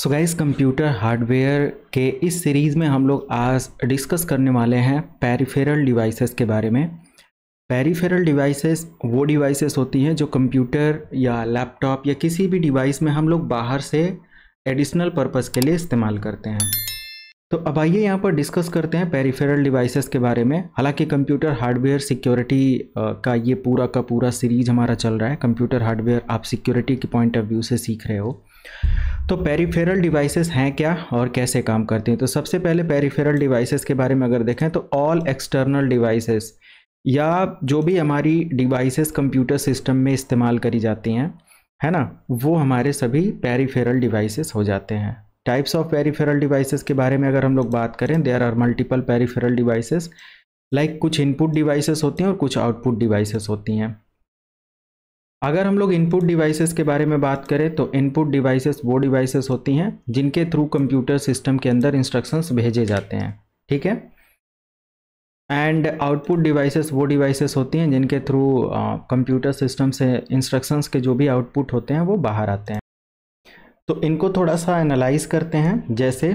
so guys computer hardware के इस series में हम लोग आज डिस्कस करने वाले हैं पेरीफेरल डिवाइसेस के बारे में पेरीफेरल डिवाइसेस वो डिवाइसेस होती हैं जो कंप्यूटर या लैपटॉप या किसी भी डिवाइस में हम लोग बाहर से एडिशनल पर्पस के लिए इस्तेमाल करते हैं तो अब आइए यहाँ पर डिस्कस करते हैं पेरीफेरल डिवाइसेस के बारे में हालांकि कंप्यूटर हार्डवेयर सिक्योरिटी का ये पूरा का पूरा सीरीज हमारा चल रहा है कंप्यूटर हार्डवेयर आप सिक्योरिटी के पॉइंट ऑफ व्यू से सीख रहे हो तो पेरीफेरल डिवाइसेस हैं क्या और कैसे काम करते हैं तो सबसे पहले पेरीफेरल डिवाइसेस के बारे में अगर देखें तो ऑल एक्सटर्नल डिवाइसेस या जो भी हमारी डिवाइसेस कंप्यूटर सिस्टम में इस्तेमाल करी जाती हैं है ना वो हमारे सभी पेरीफेरल डिवाइसेस हो जाते हैं टाइप्स ऑफ पेरीफेरल डिवाइसेस के बारे में अगर हम लोग बात करें there are multiple peripheral devices like कुछ इनपुट डिवाइसेस होती हैं और कुछ आउटपुट डिवाइसेस होती हैं अगर हम लोग इनपुट डिवाइसेस के बारे में बात करें तो इनपुट डिवाइसेस वो डिवाइसेस होती हैं जिनके थ्रू कंप्यूटर सिस्टम के अंदर इंस्ट्रक्शंस भेजे जाते हैं ठीक है एंड आउटपुट डिवाइसेस वो डिवाइसेस होती हैं जिनके थ्रू कंप्यूटर सिस्टम से इंस्ट्रक्शंस के जो भी आउटपुट होते हैं वो बाहर आते हैं तो इनको थोड़ा सा एनालाइज करते हैं जैसे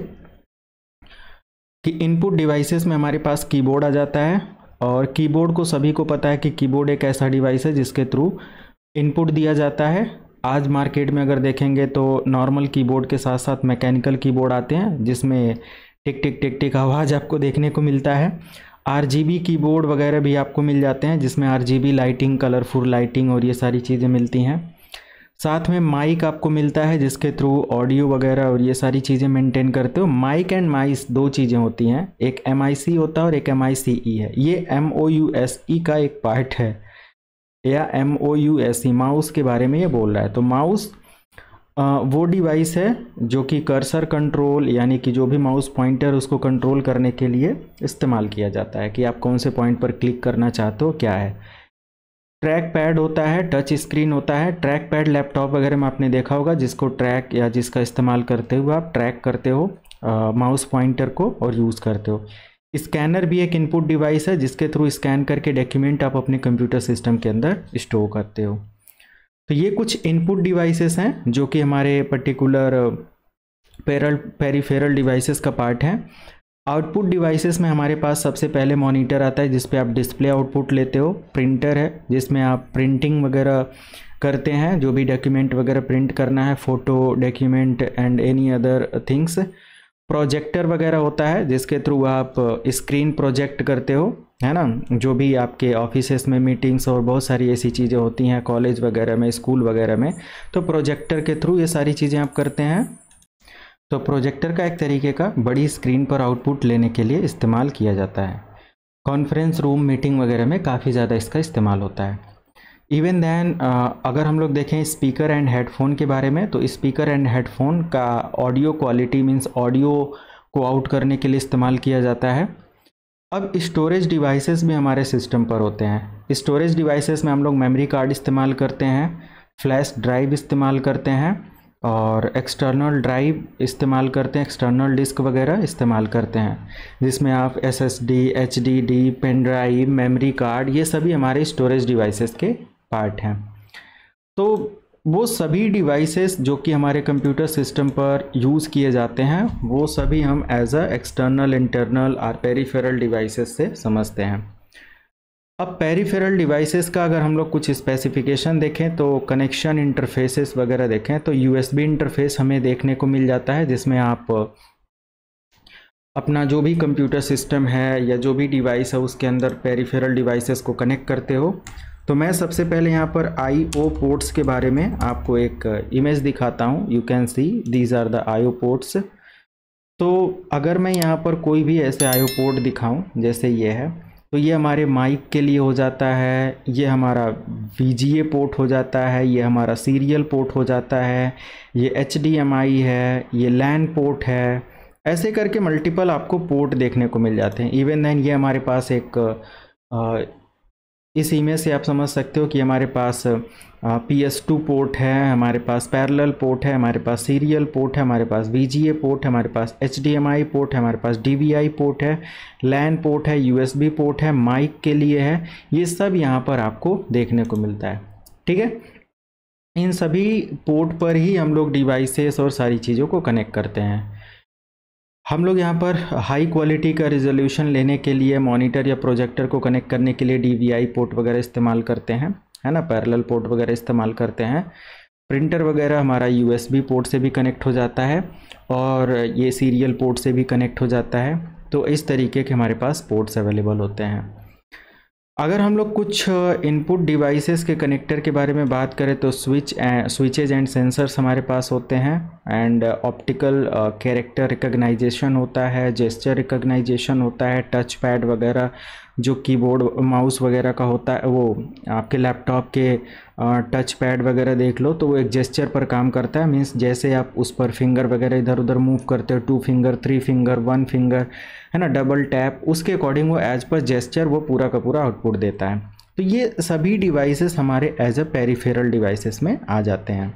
कि इनपुट डिवाइसेस में हमारे पास कीबोर्ड आ जाता है और कीबोर्ड को सभी को पता है कि कीबोर्ड एक ऐसा डिवाइस है जिसके थ्रू इनपुट दिया जाता है आज मार्केट में अगर देखेंगे तो नॉर्मल कीबोर्ड के साथ साथ मैकेनिकल कीबोर्ड आते हैं जिसमें टिक टिक टिक टिक आवाज़ आपको देखने को मिलता है आर कीबोर्ड वगैरह भी आपको मिल जाते हैं जिसमें आर लाइटिंग कलरफुल लाइटिंग और ये सारी चीज़ें मिलती हैं साथ में माइक आपको मिलता है जिसके थ्रू ऑडियो वगैरह और ये सारी चीज़ें मेंटेन करते हो माइक एंड माइस दो चीज़ें होती हैं एक एम होता है और एक एम e है ये एम e का एक पार्ट है या M O U S E mouse के बारे में ये बोल रहा है तो माउस वो डिवाइस है जो कि कर्सर कंट्रोल यानी कि जो भी माउस पॉइंटर उसको कंट्रोल करने के लिए इस्तेमाल किया जाता है कि आप कौन से पॉइंट पर क्लिक करना चाहते हो क्या है ट्रैक पैड होता है टच स्क्रीन होता है ट्रैक पैड लैपटॉप वगैरह में आपने देखा होगा जिसको ट्रैक या जिसका इस्तेमाल करते हुए आप ट्रैक करते हो माउस पॉइंटर को और यूज़ करते हो स्कैनर भी एक इनपुट डिवाइस है जिसके थ्रू स्कैन करके डॉक्यूमेंट आप अपने कंप्यूटर सिस्टम के अंदर स्टोर करते हो तो ये कुछ इनपुट डिवाइसेस हैं जो कि हमारे पर्टिकुलर पेरल पेरीफेरल डिवाइसेस का पार्ट है आउटपुट डिवाइसेस में हमारे पास सबसे पहले मॉनिटर आता है जिसपे आप डिस्प्ले आउटपुट लेते हो प्रिंटर है जिसमें आप प्रिंटिंग वगैरह करते हैं जो भी डॉक्यूमेंट वगैरह प्रिंट करना है photo document and any other things projector वगैरह होता है जिसके थ्रू आप स्क्रीन प्रोजेक्ट करते हो है ना जो भी आपके ऑफिसेस में मीटिंग्स और बहुत सारी ऐसी चीज़ें होती हैं कॉलेज वगैरह में स्कूल वगैरह में तो प्रोजेक्टर के थ्रू ये सारी चीज़ें आप करते हैं तो प्रोजेक्टर का एक तरीके का बड़ी स्क्रीन पर आउटपुट लेने के लिए इस्तेमाल किया जाता है कॉन्फ्रेंस रूम मीटिंग वगैरह में काफ़ी ज़्यादा इसका इस्तेमाल होता है इवन दैन अगर हम लोग देखें स्पीकर एंड हेडफोन के बारे में तो स्पीकर एंड हेडफोन का ऑडियो क्वालिटी मीन्स ऑडियो को आउट करने के लिए इस्तेमाल किया जाता है अब स्टोरेज डिवाइसेस भी हमारे सिस्टम पर होते हैं स्टोरेज डिवाइसेस में हम लोग मेमोरी कार्ड इस्तेमाल करते हैं फ्लैश ड्राइव इस्तेमाल करते हैं और एक्सटर्नल ड्राइव इस्तेमाल करते हैं एक्सटर्नल डिस्क वगैरह इस्तेमाल करते हैं जिसमें आप S S D H D D pen drive memory card ये सभी हमारे स्टोरेज डिवाइसेस के पार्ट हैं तो वो सभी डिवाइसेस जो कि हमारे कंप्यूटर सिस्टम पर यूज़ किए जाते हैं वो सभी हम एज अ एक्सटर्नल इंटरनल और पेरीफेरल डिवाइसेस से समझते हैं अब पेरीफेरल डिवाइसेस का अगर हम लोग कुछ स्पेसिफिकेशन देखें तो कनेक्शन इंटरफेसेस वगैरह देखें तो यूएसबी इंटरफेस हमें देखने को मिल जाता है जिसमें आप अपना जो भी कंप्यूटर सिस्टम है या जो भी डिवाइस है उसके अंदर पेरीफेरल डिवाइसेस को कनेक्ट करते हो तो मैं सबसे पहले यहाँ पर आई ओ पोर्ट्स के बारे में आपको एक इमेज दिखाता हूँ you can see these are the I O ports तो अगर मैं यहाँ पर कोई भी ऐसे आई ओ पोर्ट दिखाऊँ जैसे ये है तो ये हमारे माइक के लिए हो जाता है ये हमारा वी पोर्ट हो जाता है ये हमारा सीरियल पोर्ट हो जाता है ये एच है ये लैन पोर्ट है ऐसे करके मल्टीपल आपको पोर्ट देखने को मिल जाते हैं इवन दैन ये हमारे पास एक इस इमेज से आप समझ सकते हो कि हमारे पास पी एस टू पोर्ट है हमारे पास पैरेलल पोर्ट है हमारे पास सीरियल पोर्ट है हमारे पास वी जी ए पोर्ट है हमारे पास H D M I port है हमारे पास डी वी आई पोर्ट है लैन पोर्ट है यू एस बी पोर्ट है माइक के लिए है ये सब यहाँ पर आपको देखने को मिलता है ठीक है इन सभी पोर्ट पर ही हम लोग डिवाइसेस और सारी चीज़ों को कनेक्ट करते हैं हम लोग यहाँ पर हाई क्वालिटी का रिजोल्यूशन लेने के लिए मॉनिटर या प्रोजेक्टर को कनेक्ट करने के लिए डी पोर्ट वगैरह इस्तेमाल करते हैं है ना पैरेलल पोर्ट वगैरह इस्तेमाल करते हैं प्रिंटर वगैरह हमारा यू पोर्ट से भी कनेक्ट हो जाता है और ये सीरियल पोर्ट से भी कनेक्ट हो जाता है तो इस तरीके के हमारे पास पोर्ट्स अवेलेबल होते हैं अगर हम लोग कुछ इनपुट डिवाइसेस के कनेक्टर के बारे में बात करें तो switch and switches and sensors हमारे पास होते हैं एंड ऑप्टिकल कैरेक्टर रिकॉग्नाइजेशन होता है जेस्चर रिकॉग्नाइजेशन होता है टच पैड वगैरह जो कीबोर्ड माउस वगैरह का होता है वो आपके लैपटॉप के टच पैड वगैरह देख लो तो वो एक जेस्चर पर काम करता है मीन्स जैसे आप उस पर फिंगर वगैरह इधर उधर मूव करते हो two finger three finger one finger है ना डबल टैप उसके अकॉर्डिंग वो एज पर जेस्चर वो पूरा का पूरा आउटपुट देता है तो ये सभी डिवाइसेस हमारे एज अ पेरीफेरल डिवाइसेस में आ जाते हैं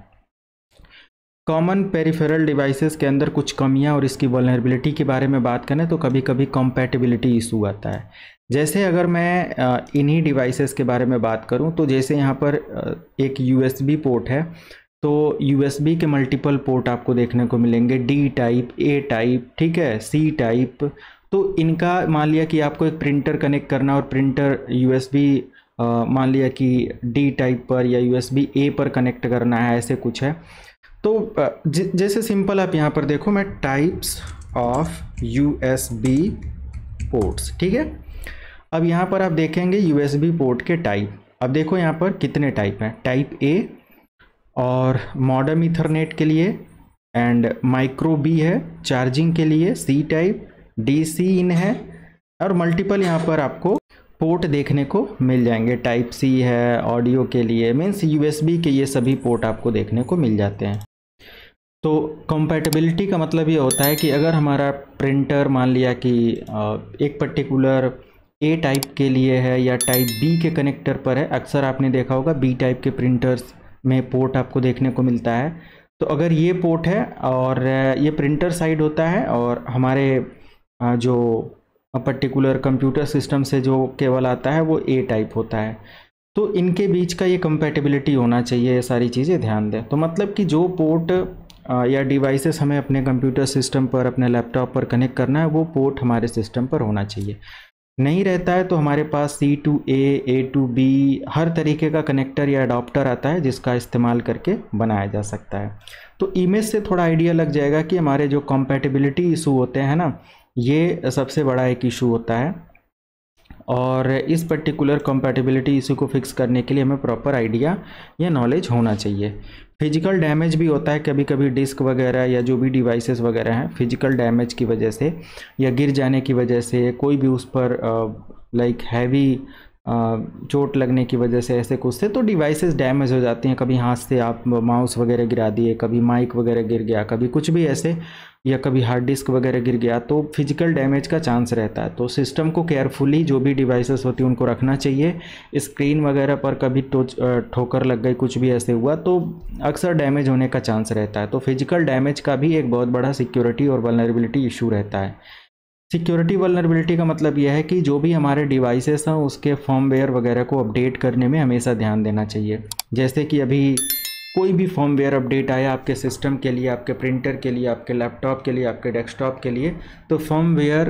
कॉमन पेरीफेरल डिवाइसेस के अंदर कुछ कमियां और इसकी वलनरेबिलिटी के बारे में बात करें तो कभी कभी कॉम्पैटिबिलिटी इशू आता है जैसे अगर मैं इन्हीं डिवाइसेस के बारे में बात करूं तो जैसे यहाँ पर एक यूएसबी पोर्ट है तो यूएसबी के मल्टीपल पोर्ट आपको देखने को मिलेंगे डी टाइप ए टाइप ठीक है सी टाइप तो इनका मान लिया कि आपको एक प्रिंटर कनेक्ट करना और प्रिंटर यू मान लिया कि डी टाइप पर या यू ए पर कनेक्ट करना है ऐसे कुछ है तो जैसे सिंपल आप यहाँ पर देखो मैं types of U S B ports ठीक है अब यहाँ पर आप देखेंगे यू एस बी पोर्ट के टाइप अब देखो यहाँ पर कितने टाइप हैं टाइप ए और मॉडर्न इथरनेट के लिए एंड माइक्रो बी है चार्जिंग के लिए सी टाइप डी सी इन है और मल्टीपल यहाँ पर आपको पोर्ट देखने को मिल जाएंगे टाइप सी है ऑडियो के लिए मीन्स यूएसबी के ये सभी पोर्ट आपको देखने को मिल जाते हैं तो कंपैटिबिलिटी का मतलब ये होता है कि अगर हमारा प्रिंटर मान लिया कि एक पर्टिकुलर ए टाइप के लिए है या टाइप बी के कनेक्टर पर है अक्सर आपने देखा होगा बी टाइप के प्रिंटर्स में पोर्ट आपको देखने को मिलता है तो अगर ये पोर्ट है और ये प्रिंटर साइड होता है और हमारे जो पर्टिकुलर कंप्यूटर सिस्टम से जो केवल आता है वो ए टाइप होता है तो इनके बीच का ये कंपेटिबिलिटी होना चाहिए ये सारी चीज़ें ध्यान दें तो मतलब कि जो पोर्ट या डिवाइसेस हमें अपने कंप्यूटर सिस्टम पर अपने लैपटॉप पर कनेक्ट करना है वो पोर्ट हमारे सिस्टम पर होना चाहिए नहीं रहता है तो हमारे पास C to A A to B हर तरीके का कनेक्टर या अडॉप्टर आता है जिसका इस्तेमाल करके बनाया जा सकता है तो इमेज से थोड़ा आइडिया लग जाएगा कि हमारे जो कॉम्पैटिबिलिटी इशू होते हैं ना ये सबसे बड़ा एक इशू होता है और इस पर्टिकुलर कॉम्पैटिबिलिटी इशू को फिक्स करने के लिए हमें प्रॉपर आइडिया या नॉलेज होना चाहिए फिजिकल डैमेज भी होता है कभी कभी डिस्क वगैरह या जो भी डिवाइसेस वगैरह हैं फिजिकल डैमेज की वजह से या गिर जाने की वजह से कोई भी उस पर लाइक हैवी चोट लगने की वजह से ऐसे कुछ से तो डिवाइसेस डैमेज हो जाती हैं कभी हाथ से आप माउस वगैरह गिरा दिए कभी माइक वगैरह गिर गया कभी कुछ भी ऐसे या कभी हार्ड डिस्क वगैरह गिर गया तो फिजिकल डैमेज का चांस रहता है तो सिस्टम को केयरफुली जो भी डिवाइसेस होती हैं उनको रखना चाहिए स्क्रीन वगैरह पर कभी ठोकर लग गई कुछ भी ऐसे हुआ तो अक्सर डैमेज होने का चांस रहता है तो फिजिकल डैमेज का भी एक बहुत बड़ा सिक्योरिटी और वलनरेबिलिटी इशू रहता है सिक्योरिटी वलनरबिलिटी का मतलब यह है कि जो भी हमारे डिवाइसेस हैं उसके फॉर्मवेयर वगैरह को अपडेट करने में हमेशा ध्यान देना चाहिए जैसे कि अभी कोई भी फॉर्मवेयर अपडेट आया आपके सिस्टम के लिए आपके प्रिंटर के लिए आपके लैपटॉप के लिए आपके डेस्कटॉप के लिए तो फॉर्मवेयर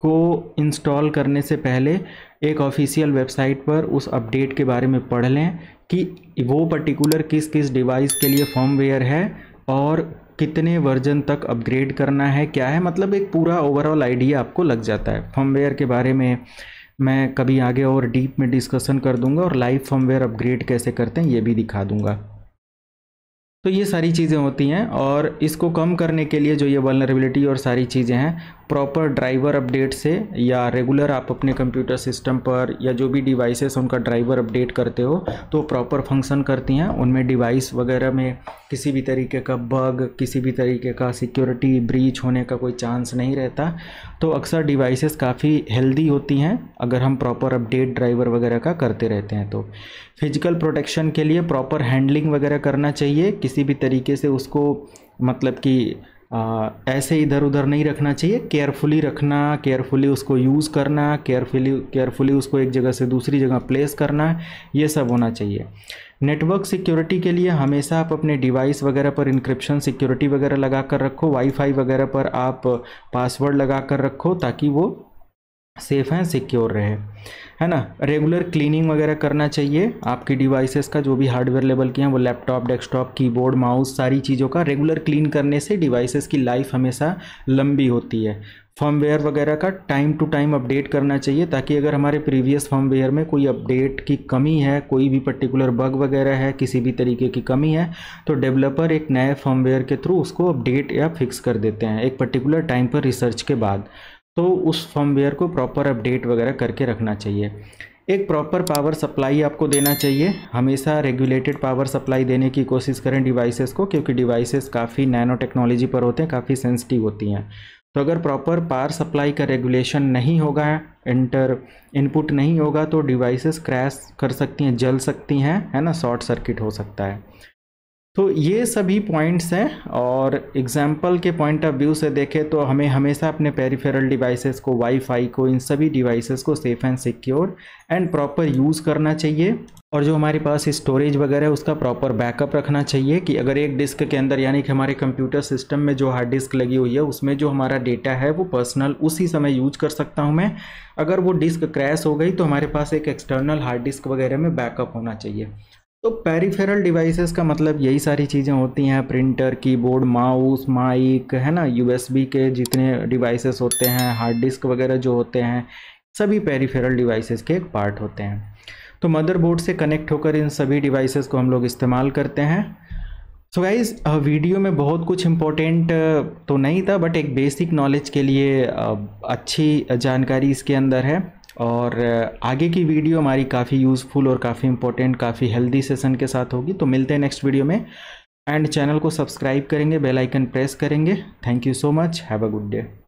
को इंस्टॉल करने से पहले एक ऑफिशियल वेबसाइट पर उस अपडेट के बारे में पढ़ लें कि वो पर्टिकुलर किस किस डिवाइस के लिए फॉर्मवेयर है और कितने वर्जन तक अपग्रेड करना है क्या है मतलब एक पूरा ओवरऑल आइडिया आपको लग जाता है फर्मवेयर के बारे में मैं कभी आगे और डीप में डिस्कशन कर दूंगा और लाइव फर्मवेयर अपग्रेड कैसे करते हैं ये भी दिखा दूंगा तो ये सारी चीज़ें होती हैं और इसको कम करने के लिए जो ये वलनरेबिलिटी और सारी चीज़ें हैं प्रॉपर ड्राइवर अपडेट से या रेगुलर आप अपने कंप्यूटर सिस्टम पर या जो भी डिवाइसेस उनका ड्राइवर अपडेट करते हो तो प्रॉपर फंक्शन करती हैं उनमें डिवाइस वगैरह में किसी भी तरीके का बग किसी भी तरीके का सिक्योरिटी ब्रीच होने का कोई चांस नहीं रहता तो अक्सर डिवाइसेस काफ़ी हेल्दी होती हैं अगर हम प्रॉपर अपडेट ड्राइवर वगैरह का करते रहते हैं तो फिजिकल प्रोटेक्शन के लिए प्रॉपर हैंडलिंग वगैरह करना चाहिए किसी किसी भी तरीके से उसको मतलब कि आ, ऐसे इधर उधर नहीं रखना चाहिए केयरफुली रखना केयरफुली उसको यूज़ करना केयरफुली केयरफुली उसको एक जगह से दूसरी जगह प्लेस करना ये सब होना चाहिए नेटवर्क सिक्योरिटी के लिए हमेशा आप अपने डिवाइस वगैरह पर इंक्रिप्शन सिक्योरिटी वगैरह लगा कर रखो वाईफाई वगैरह पर आप पासवर्ड लगा कर रखो ताकि वो सेफ़ हैं सिक्योर रहे है ना रेगुलर क्लीनिंग वगैरह करना चाहिए आपकी डिवाइसेस का जो भी हार्डवेयर लेवल के हैं वो लैपटॉप डेस्कटॉप कीबोर्ड माउस सारी चीज़ों का रेगुलर क्लीन करने से डिवाइसेस की लाइफ हमेशा लंबी होती है फर्मवेयर वगैरह का टाइम टू टाइम अपडेट करना चाहिए ताकि अगर हमारे प्रीवियस फर्मवेयर में कोई अपडेट की कमी है कोई भी पर्टिकुलर बग वगैरह है किसी भी तरीके की कमी है तो डेवलपर एक नए फर्मवेयर के थ्रू उसको अपडेट या फिक्स कर देते हैं एक पर्टिकुलर टाइम पर रिसर्च के बाद तो उस फर्मवेयर को प्रॉपर अपडेट वगैरह करके रखना चाहिए एक प्रॉपर पावर सप्लाई आपको देना चाहिए हमेशा रेगुलेटेड पावर सप्लाई देने की कोशिश करें डिवाइसेस को क्योंकि डिवाइसेस काफ़ी नैनो टेक्नोलॉजी पर होते हैं काफ़ी सेंसिटिव होती हैं तो अगर प्रॉपर पावर सप्लाई का रेगुलेशन नहीं होगा इंटर इनपुट नहीं होगा तो डिवाइसेस क्रैश कर सकती हैं जल सकती हैं है ना शॉर्ट सर्किट हो सकता है तो ये सभी पॉइंट्स हैं और एग्जाम्पल के पॉइंट ऑफ व्यू से देखें तो हमें हमेशा अपने पेरीफेरल डिवाइसेस को वाईफाई को इन सभी डिवाइसेस को safe and secure and proper use करना चाहिए और जो हमारे पास स्टोरेज वगैरह है उसका प्रॉपर बैकअप रखना चाहिए कि अगर एक डिस्क के अंदर यानी कि हमारे कंप्यूटर सिस्टम में जो हार्ड डिस्क लगी हुई है उसमें जो हमारा डेटा है वो पर्सनल उसी समय यूज कर सकता हूँ मैं अगर वो डिस्क क्रैश हो गई तो हमारे पास एक एक्सटर्नल हार्ड डिस्क वगैरह में बैकअप होना चाहिए तो पेरीफेरल डिवाइसेस का मतलब यही सारी चीज़ें होती हैं प्रिंटर कीबोर्ड माउस माइक है ना यूएसबी के जितने डिवाइसेस होते हैं हार्ड डिस्क वगैरह जो होते हैं सभी पेरीफेरल डिवाइसेस के एक पार्ट होते हैं तो मदरबोर्ड से कनेक्ट होकर इन सभी डिवाइसेस को हम लोग इस्तेमाल करते हैं सो गाइज वीडियो में बहुत कुछ इम्पोर्टेंट तो नहीं था बट एक बेसिक नॉलेज के लिए अच्छी जानकारी इसके अंदर है और आगे की वीडियो हमारी काफ़ी यूज़फुल और काफ़ी इंपॉर्टेंट काफ़ी हेल्दी सेशन के साथ होगी तो मिलते हैं नेक्स्ट वीडियो में एंड चैनल को सब्सक्राइब करेंगे बेल आइकन प्रेस करेंगे thank you so much have a good day